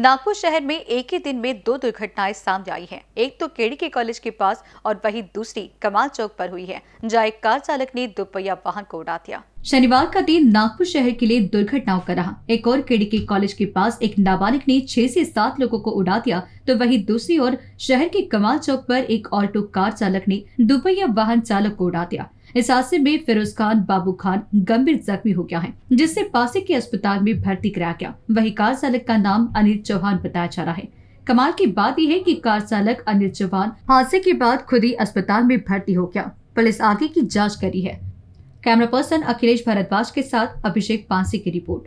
नागपुर शहर में एक ही दिन में दो दुर्घटनाएं सामने आई हैं। एक तो केड़ी के कॉलेज के पास और वही दूसरी कमाल चौक पर हुई है जहाँ एक कार चालक ने दोपहिया वाहन को उड़ा दिया शनिवार का दिन नागपुर शहर के लिए दुर्घटनाओं का रहा एक और केड़ी के कॉलेज के पास एक नाबालिग ने छह से सात लोगों को उड़ा दिया तो वही दूसरी ओर शहर के कमाल चौक आरोप एक ऑटो कार चालक ने दोपहिया वाहन चालक को उड़ा दिया इस हादसे में फिरोज खान बाबू खान गंभीर जख्मी हो गया है जिससे पासे के अस्पताल में भर्ती कराया गया वही कार चालक का नाम अनिल चौहान बताया जा रहा है कमाल की बात यह है कि कार चालक अनिल चौहान हादसे के बाद खुद ही अस्पताल में भर्ती हो गया पुलिस आगे की जाँच करी है कैमरा पर्सन अखिलेश भारद्वाज के साथ अभिषेक पांसी की रिपोर्ट